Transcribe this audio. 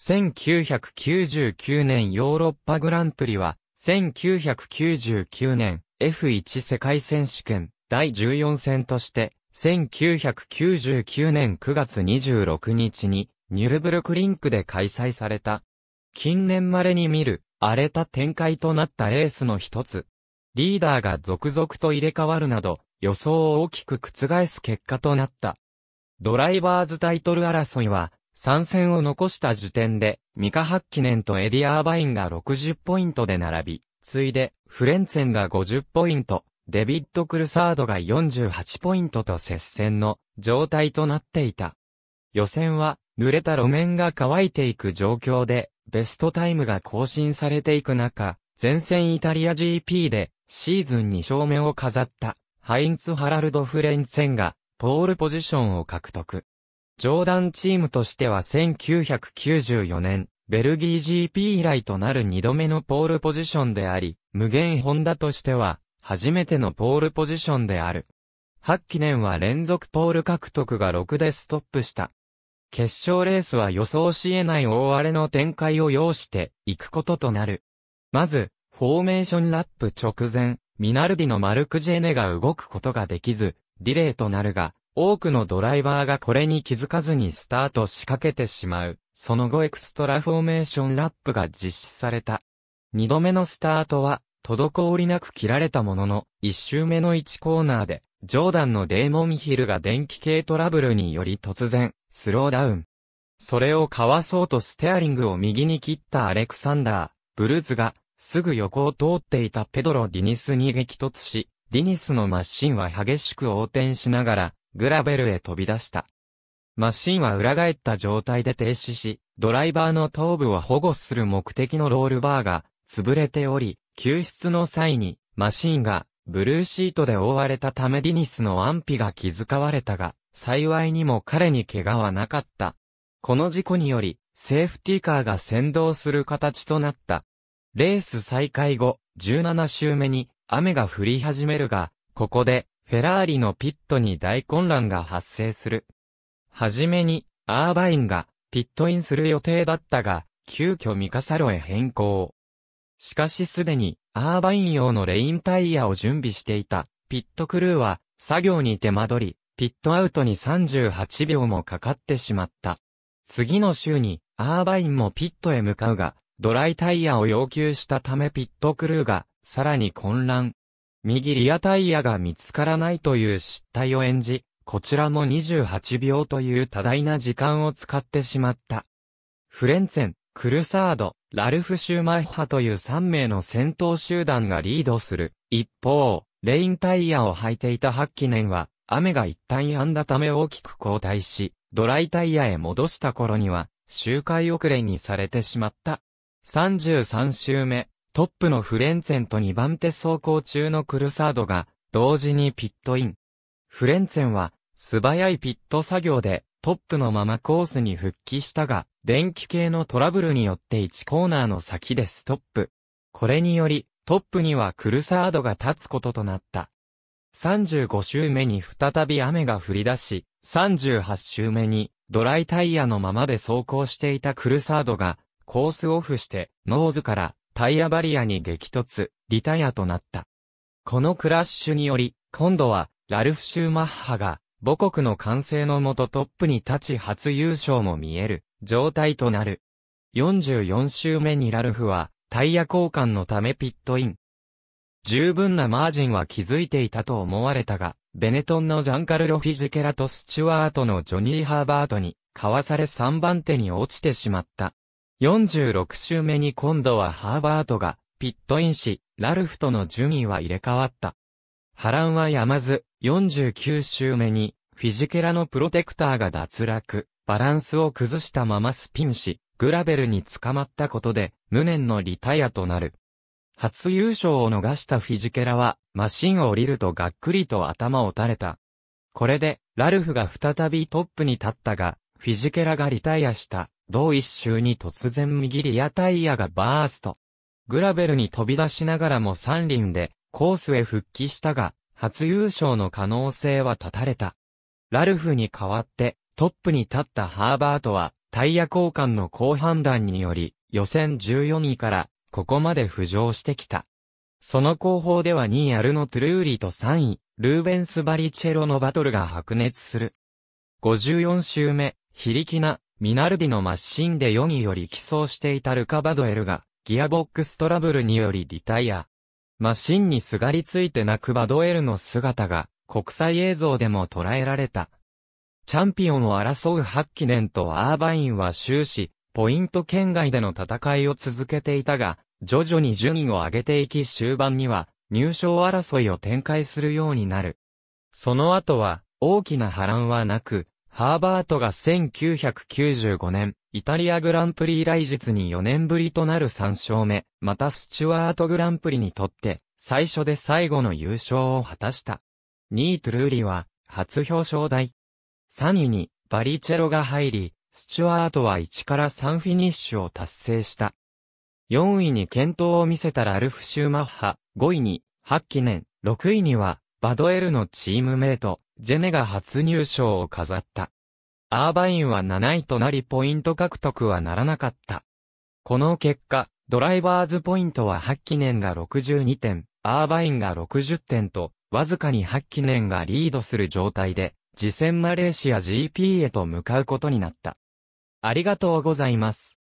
1999年ヨーロッパグランプリは、1999年 F1 世界選手権第14戦として、1999年9月26日にニュルブルクリンクで開催された。近年稀に見る荒れた展開となったレースの一つ。リーダーが続々と入れ替わるなど、予想を大きく覆す結果となった。ドライバーズタイトル争いは、参戦を残した時点で、ミカ・ハッキネンとエディ・アーバインが60ポイントで並び、ついで、フレンツェンが50ポイント、デビッド・クルサードが48ポイントと接戦の状態となっていた。予選は、濡れた路面が乾いていく状況で、ベストタイムが更新されていく中、前線イタリア GP で、シーズン2勝目を飾った、ハインツ・ハラルド・フレンツェンが、ポールポジションを獲得。ジョーダンチームとしては1994年、ベルギー GP 以来となる2度目のポールポジションであり、無限ホンダとしては、初めてのポールポジションである。8記念は連続ポール獲得が6でストップした。決勝レースは予想し得ない大荒れの展開を要していくこととなる。まず、フォーメーションラップ直前、ミナルディのマルクジェネが動くことができず、ディレイとなるが、多くのドライバーがこれに気づかずにスタートしかけてしまう。その後エクストラフォーメーションラップが実施された。二度目のスタートは、滞りなく切られたものの、一周目の1コーナーで、ジョーダンのデーモンヒルが電気系トラブルにより突然、スローダウン。それをかわそうとステアリングを右に切ったアレクサンダー、ブルーズが、すぐ横を通っていたペドロ・ディニスに激突し、ディニスのマシンは激しく横転しながら、グラベルへ飛び出した。マシンは裏返った状態で停止し、ドライバーの頭部を保護する目的のロールバーが潰れており、救出の際にマシンがブルーシートで覆われたためディニスの安否が気遣われたが、幸いにも彼に怪我はなかった。この事故により、セーフティーカーが先導する形となった。レース再開後、17周目に雨が降り始めるが、ここでフェラーリのピットに大混乱が発生する。はじめに、アーバインが、ピットインする予定だったが、急遽ミカサロへ変更。しかしすでに、アーバイン用のレインタイヤを準備していた、ピットクルーは、作業に手間取り、ピットアウトに38秒もかかってしまった。次の週に、アーバインもピットへ向かうが、ドライタイヤを要求したためピットクルーが、さらに混乱。右リアタイヤが見つからないという失態を演じ、こちらも28秒という多大な時間を使ってしまった。フレンツェン、クルサード、ラルフ・シューマッハという3名の戦闘集団がリードする。一方、レインタイヤを履いていたハッキネンは、雨が一旦止んだため大きく後退し、ドライタイヤへ戻した頃には、周回遅れにされてしまった。33周目、トップのフレンツェンと2番手走行中のクルサードが、同時にピットイン。フレンツェンは、素早いピット作業で、トップのままコースに復帰したが、電気系のトラブルによって1コーナーの先でストップ。これにより、トップにはクルサードが立つこととなった。35周目に再び雨が降り出し、38周目にドライタイヤのままで走行していたクルサードが、コースオフして、ノーズからタイヤバリアに激突、リタイアとなった。このクラッシュにより、今度は、ラルフ・シューマッハが、母国の完成のもとトップに立ち初優勝も見える、状態となる。44周目にラルフは、タイヤ交換のためピットイン。十分なマージンは気づいていたと思われたが、ベネトンのジャンカルロ・フィジケラとスチュワートのジョニー・ハーバートに、かわされ3番手に落ちてしまった。46周目に今度はハーバートが、ピットインし、ラルフとの順位は入れ替わった。波乱はやまず、49周目に、フィジケラのプロテクターが脱落、バランスを崩したままスピンし、グラベルに捕まったことで、無念のリタイアとなる。初優勝を逃したフィジケラは、マシンを降りるとがっくりと頭を垂れた。これで、ラルフが再びトップに立ったが、フィジケラがリタイアした。同一周に突然右リアタイヤがバースト。グラベルに飛び出しながらも三輪でコースへ復帰したが、初優勝の可能性は断たれた。ラルフに代わってトップに立ったハーバートはタイヤ交換の好判断により予選14位からここまで浮上してきた。その後方では2位アルノ・トゥルーリと3位、ルーベンス・バリチェロのバトルが白熱する。54周目、非力なミナルディのマッシンで4位より寄贈していたルカ・バドエルが、ギアボックストラブルによりリタイア。マシンにすがりついて泣くバドエルの姿が、国際映像でも捉えられた。チャンピオンを争うハッキネンとアーバインは終始、ポイント圏外での戦いを続けていたが、徐々に順位を上げていき終盤には、入賞争いを展開するようになる。その後は、大きな波乱はなく、ハーバートが1995年、イタリアグランプリ以来実に4年ぶりとなる3勝目、またスチュワートグランプリにとって、最初で最後の優勝を果たした。2位トゥルーリは、初表彰台。3位に、バリチェロが入り、スチュワートは1から3フィニッシュを達成した。4位に健闘を見せたラルフ・シューマッハ、5位に、ハッキネン、6位には、バドエルのチームメイト、ジェネが初入賞を飾った。アーバインは7位となりポイント獲得はならなかった。この結果、ドライバーズポイントはハッキネンが62点、アーバインが60点と、わずかにハッキネンがリードする状態で、次戦マレーシア GP へと向かうことになった。ありがとうございます。